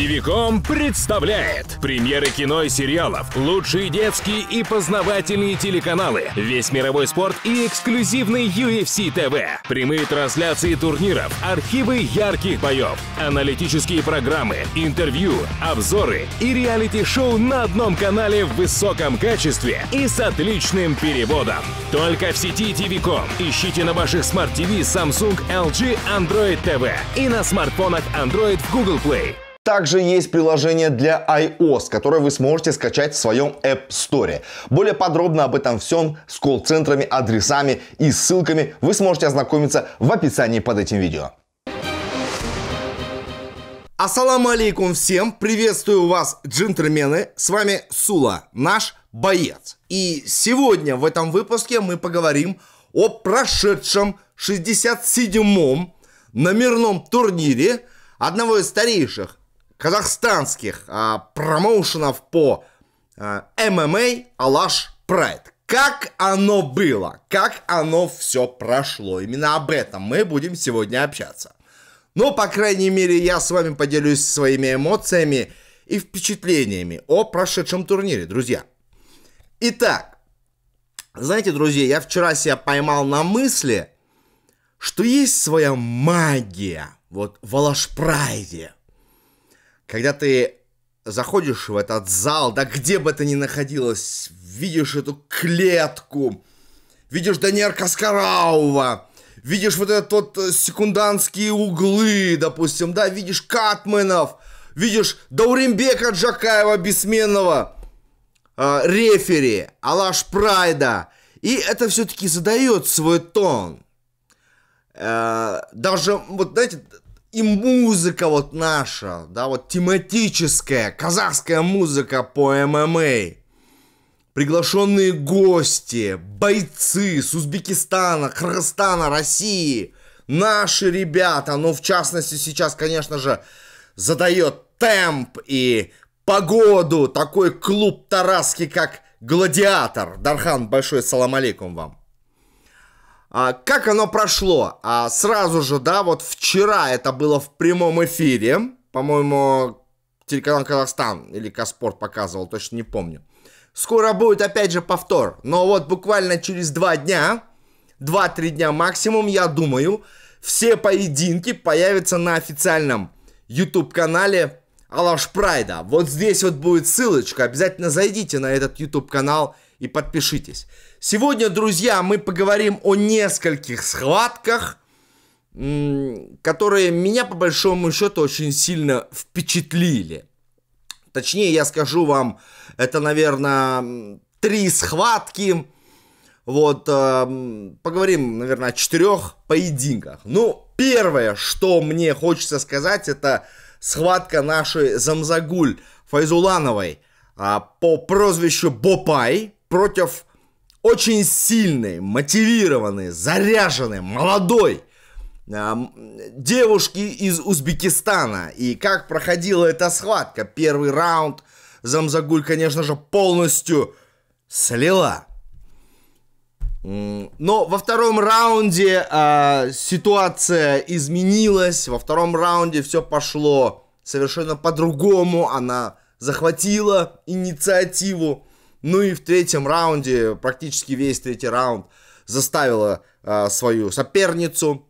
Сивиком представляет премьеры кино и сериалов, лучшие детские и познавательные телеканалы, весь мировой спорт и эксклюзивный UFC TV, прямые трансляции турниров, архивы ярких боев, аналитические программы, интервью, обзоры и реалити-шоу на одном канале в высоком качестве и с отличным переводом. Только в сети Тивиком. Ищите на ваших смарт-ТВ Samsung LG Android TV и на смартфонах Android в Google Play. Также есть приложение для iOS, которое вы сможете скачать в своем App Store. Более подробно об этом всем с колл-центрами, адресами и ссылками вы сможете ознакомиться в описании под этим видео. Ассаламу алейкум всем, приветствую вас, джентльмены, с вами Сула, наш боец. И сегодня в этом выпуске мы поговорим о прошедшем 67-м номерном турнире одного из старейших казахстанских а, промоушенов по а, ММА Алаш Прайд. Как оно было, как оно все прошло. Именно об этом мы будем сегодня общаться. Но ну, по крайней мере, я с вами поделюсь своими эмоциями и впечатлениями о прошедшем турнире, друзья. Итак, знаете, друзья, я вчера себя поймал на мысли, что есть своя магия вот в Алашпрайде, когда ты заходишь в этот зал, да где бы ты ни находилась, видишь эту клетку, видишь Даниэль Каскараува, видишь вот этот вот э, секундантские углы, допустим, да, видишь Катменов, видишь Дауримбека Джакаева Бессменного, э, рефери, Алаш Прайда, и это все-таки задает свой тон. Э, даже, вот знаете, и музыка вот наша, да, вот тематическая, казахская музыка по ММА. Приглашенные гости, бойцы с Узбекистана, Кыргызстана, России, наши ребята, ну, в частности, сейчас, конечно же, задает темп и погоду такой клуб Тараски, как Гладиатор. Дархан, большой салам алейкум вам. А, как оно прошло? А, сразу же, да, вот вчера это было в прямом эфире. По-моему, телеканал Казахстан или Каспорт показывал, точно не помню. Скоро будет опять же повтор. Но вот буквально через два дня, два-три дня максимум, я думаю, все поединки появятся на официальном YouTube-канале Алаш Прайда. Вот здесь вот будет ссылочка. Обязательно зайдите на этот YouTube-канал и подпишитесь. Сегодня, друзья, мы поговорим о нескольких схватках, которые меня по большому счету очень сильно впечатлили. Точнее, я скажу вам, это, наверное, три схватки. Вот, э, поговорим, наверное, о четырех поединках. Ну, первое, что мне хочется сказать, это схватка нашей Замзагуль Файзулановой а, по прозвищу Бопай против очень сильной, мотивированной, заряженной, молодой э, девушки из Узбекистана. И как проходила эта схватка? Первый раунд Замзагуль, конечно же, полностью слила. Но во втором раунде э, ситуация изменилась. Во втором раунде все пошло совершенно по-другому. Она захватила инициативу. Ну и в третьем раунде, практически весь третий раунд, заставила э, свою соперницу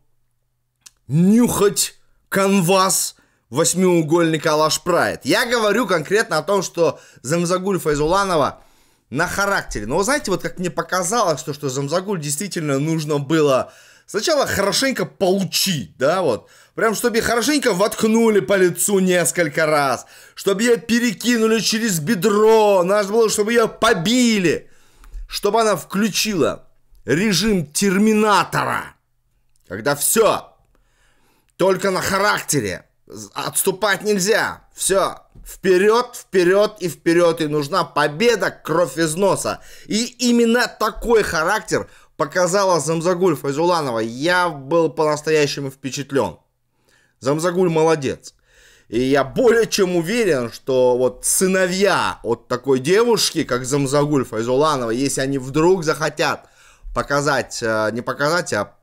нюхать канвас восьмиугольника Алаш Прайд. Я говорю конкретно о том, что Замзагуль Файзуланова на характере. Но вы знаете, вот как мне показалось, то, что Замзагуль действительно нужно было Сначала хорошенько получи, да, вот. Прям, чтобы хорошенько воткнули по лицу несколько раз. Чтобы ее перекинули через бедро. Надо было, чтобы ее побили. Чтобы она включила режим терминатора. Когда все. Только на характере. Отступать нельзя. Все. Вперед, вперед и вперед. И нужна победа, кровь из носа. И именно такой характер показала Замзагуль Файзуланова, я был по-настоящему впечатлен. Замзагуль молодец. И я более чем уверен, что вот сыновья от такой девушки, как Замзагуль Файзуланова, если они вдруг захотят показать, э, не показать, а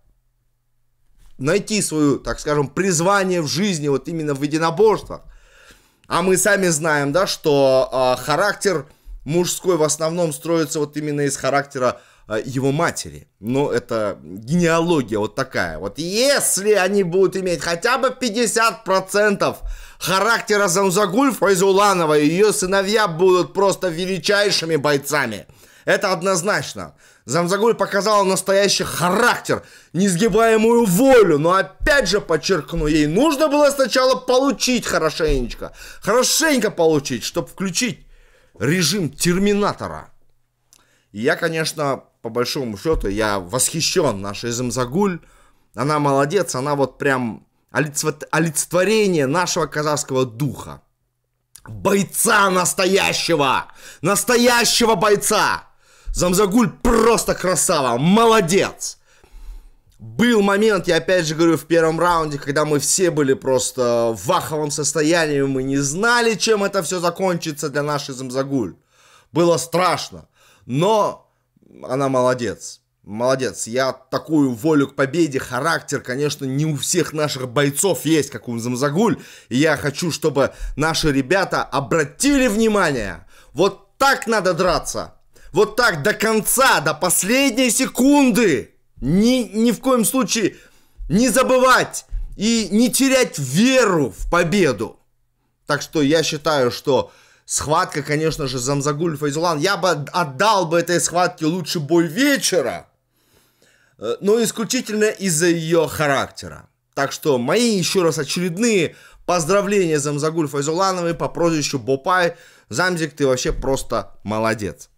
найти свою, так скажем, призвание в жизни вот именно в единоборствах. А мы сами знаем, да, что э, характер мужской в основном строится вот именно из характера а, его матери. Но это генеалогия вот такая. Вот если они будут иметь хотя бы 50% характера Замзагуль из Уланова, ее сыновья будут просто величайшими бойцами. Это однозначно. Замзагуль показал настоящий характер, несгибаемую волю, но опять же подчеркну, ей нужно было сначала получить хорошенечко, хорошенько получить, чтобы включить режим терминатора. И я, конечно, по большому счету, я восхищен нашей Замзагуль. Она молодец, она вот прям олицетворение нашего казахского духа. Бойца настоящего! Настоящего бойца! Замзагуль просто красава, молодец! Был момент, я опять же говорю, в первом раунде, когда мы все были просто в ваховом состоянии, мы не знали, чем это все закончится для нашей Замзагуль. Было страшно. Но она молодец. Молодец, я такую волю к победе, характер, конечно, не у всех наших бойцов есть, как у Замзагуль. И я хочу, чтобы наши ребята обратили внимание. Вот так надо драться. Вот так до конца, до последней секунды. Ни, ни в коем случае не забывать и не терять веру в победу. Так что я считаю, что Схватка, конечно же, Замзагуль Файзулан. Я бы отдал бы этой схватке лучше бой вечера, э, но исключительно из-за ее характера. Так что мои еще раз очередные поздравления Замзагуль Файзулановой по прозвищу Бопай. Замзик, ты вообще просто молодец.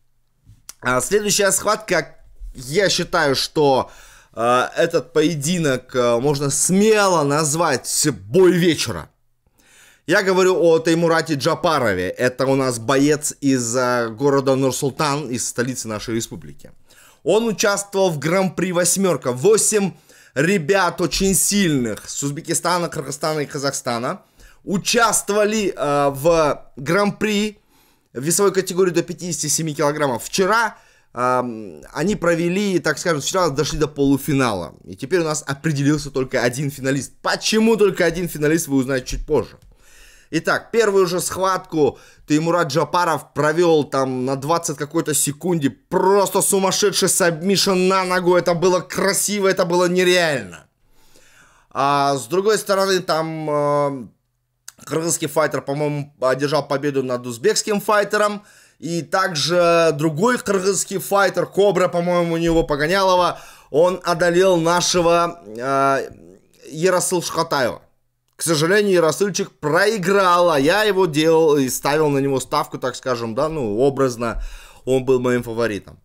А следующая схватка, я считаю, что э, этот поединок э, можно смело назвать бой вечера. Я говорю о Таймурате Джапарове. Это у нас боец из э, города Нур-Султан, из столицы нашей республики. Он участвовал в Гран-при восьмерка. Восемь ребят очень сильных с Узбекистана, Кыргызстана и Казахстана участвовали э, в Гран-при весовой категории до 57 килограммов. Вчера э, они провели, так скажем, вчера дошли до полуфинала. И теперь у нас определился только один финалист. Почему только один финалист, вы узнаете чуть позже. Итак, первую же схватку Таймурат Джапаров провел там на 20 какой-то секунде. Просто сумасшедший сабмишен на ногу. Это было красиво, это было нереально. А с другой стороны, там э, кыргызский файтер, по-моему, одержал победу над узбекским файтером. И также другой кыргызский файтер, Кобра, по-моему, у него Погонялова, он одолел нашего э, Яросыл Шхатаева. К сожалению, Расульчик проиграл, а я его делал и ставил на него ставку, так скажем, да, ну, образно. Он был моим фаворитом.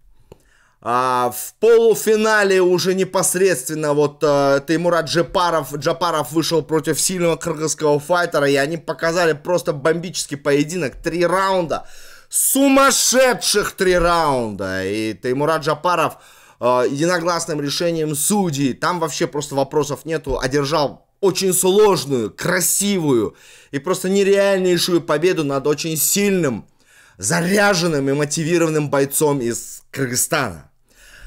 А, в полуфинале уже непосредственно вот а, э, Теймурат Джапаров, Джапаров вышел против сильного кыргызского файтера, и они показали просто бомбический поединок. Три раунда, сумасшедших три раунда. И Таймурат Джапаров э, единогласным решением судей, там вообще просто вопросов нету, одержал очень сложную, красивую и просто нереальнейшую победу над очень сильным, заряженным и мотивированным бойцом из Кыргызстана.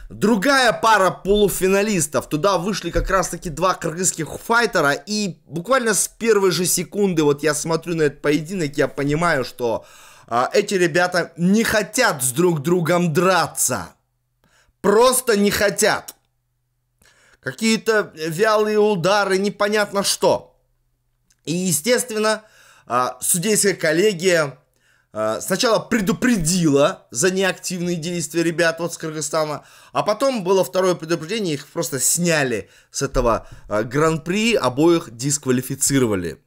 Другая пара полуфиналистов. Туда вышли как раз таки два кыргызских файтера. И буквально с первой же секунды, вот я смотрю на этот поединок, я понимаю, что а, эти ребята не хотят с друг другом драться. Просто не хотят какие-то вялые удары, непонятно что. И, естественно, а, судейская коллегия а, сначала предупредила за неактивные действия ребят вот с Кыргызстана, а потом было второе предупреждение, их просто сняли с этого а, гран-при, обоих дисквалифицировали.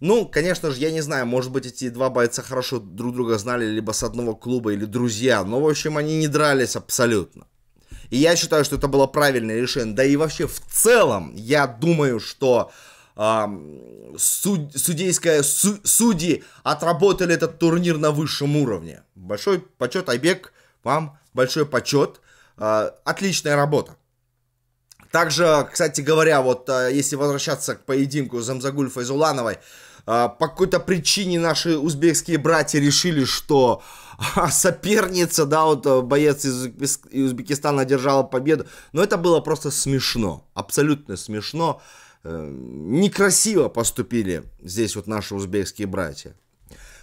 Ну, конечно же, я не знаю, может быть, эти два бойца хорошо друг друга знали, либо с одного клуба, или друзья, но, в общем, они не дрались абсолютно. И я считаю, что это было правильное решение. Да и вообще в целом, я думаю, что э, суд, судейская, су, судьи отработали этот турнир на высшем уровне. Большой почет, Айбек, вам большой почет. Э, отличная работа. Также, кстати говоря, вот э, если возвращаться к поединку Замзагуль Файзулановой, э, а, по какой-то причине наши узбекские братья решили, что а, соперница, да, вот э, боец из Узбекистана одержала победу. Но это было просто смешно, абсолютно смешно. Э, некрасиво поступили здесь вот наши узбекские братья.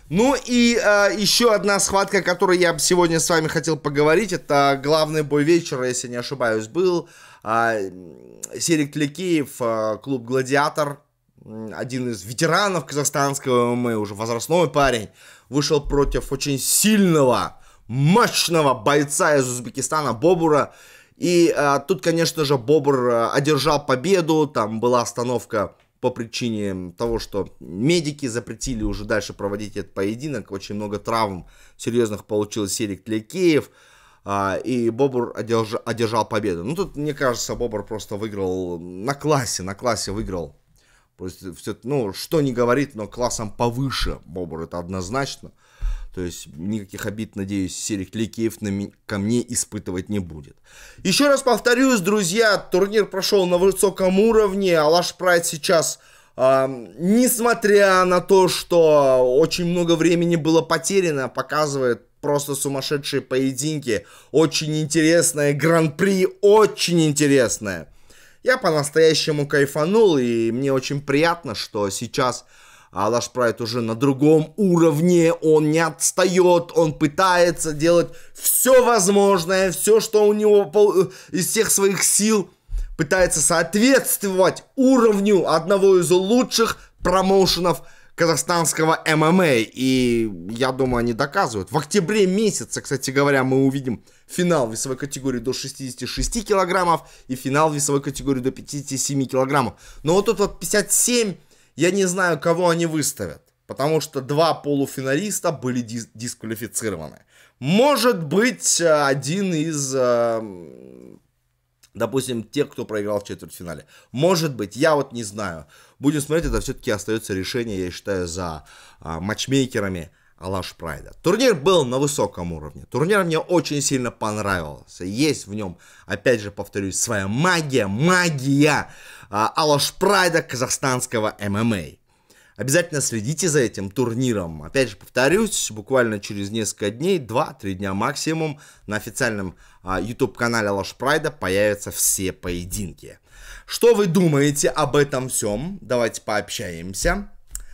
Ну и э, еще одна схватка, о которой я сегодня с вами хотел поговорить, это главный бой вечера, если не ошибаюсь, был э, Серик Тлекеев, э, клуб «Гладиатор», один из ветеранов казахстанского ММА, уже возрастной парень, вышел против очень сильного, мощного бойца из Узбекистана Бобура. И а, тут, конечно же, Бобр а, одержал победу, там была остановка по причине того, что медики запретили уже дальше проводить этот поединок, очень много травм серьезных получил Серик Тлекеев, а, и Бобур одержал, одержал победу. Ну, тут, мне кажется, Бобр просто выиграл на классе, на классе выиграл Просто все, ну, что не говорит, но классом повыше Бобр, это однозначно. То есть никаких обид, надеюсь, Серик Ликеев на ко мне испытывать не будет. Еще раз повторюсь, друзья, турнир прошел на высоком уровне. Алаш Прайд сейчас, э, несмотря на то, что очень много времени было потеряно, показывает просто сумасшедшие поединки. Очень интересное гран-при, очень интересное. Я по-настоящему кайфанул, и мне очень приятно, что сейчас Алаш Прайд уже на другом уровне, он не отстает, он пытается делать все возможное, все, что у него э, из всех своих сил, пытается соответствовать уровню одного из лучших промоушенов – казахстанского ММА. И я думаю, они доказывают. В октябре месяце, кстати говоря, мы увидим финал весовой категории до 66 килограммов и финал весовой категории до 57 килограммов. Но вот тут вот 57, я не знаю, кого они выставят. Потому что два полуфиналиста были дис- дисквалифицированы. Может быть, э, один из э, допустим, тех, кто проиграл в четвертьфинале. Может быть, я вот не знаю. Будем смотреть, это все-таки остается решение, я считаю, за а, матчмейкерами Алаш Прайда. Турнир был на высоком уровне. Турнир мне очень сильно понравился. Есть в нем, опять же, повторюсь, своя магия, магия а, Алаш Прайда казахстанского ММА. Обязательно следите за этим турниром. Опять же повторюсь, буквально через несколько дней, 2-3 дня максимум, на официальном а, YouTube-канале Лош Прайда появятся все поединки. Что вы думаете об этом всем? Давайте пообщаемся.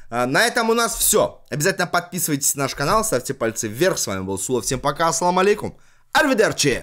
А, на этом у нас все. Обязательно подписывайтесь на наш канал, ставьте пальцы вверх. С вами был Сула. Всем пока, ассалам алейкум. Арвидерчи!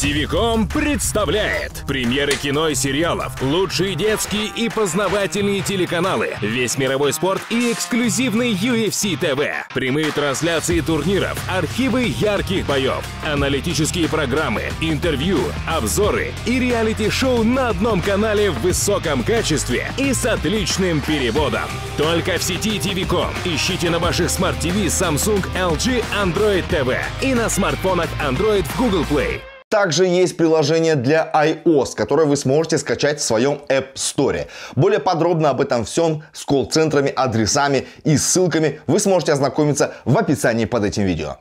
Тивиком представляет премьеры кино и сериалов, лучшие детские и познавательные телеканалы, весь мировой спорт и эксклюзивный UFC ТВ, прямые трансляции турниров, архивы ярких боев, аналитические программы, интервью, обзоры и реалити-шоу на одном канале в высоком качестве и с отличным переводом. Только в сети Тивиком. Ищите на ваших смарт-ТВ Samsung LG Android TV и на смартфонах Android в Google Play. Также есть приложение для iOS, которое вы сможете скачать в своем App Store. Более подробно об этом всем с колл-центрами, адресами и ссылками вы сможете ознакомиться в описании под этим видео.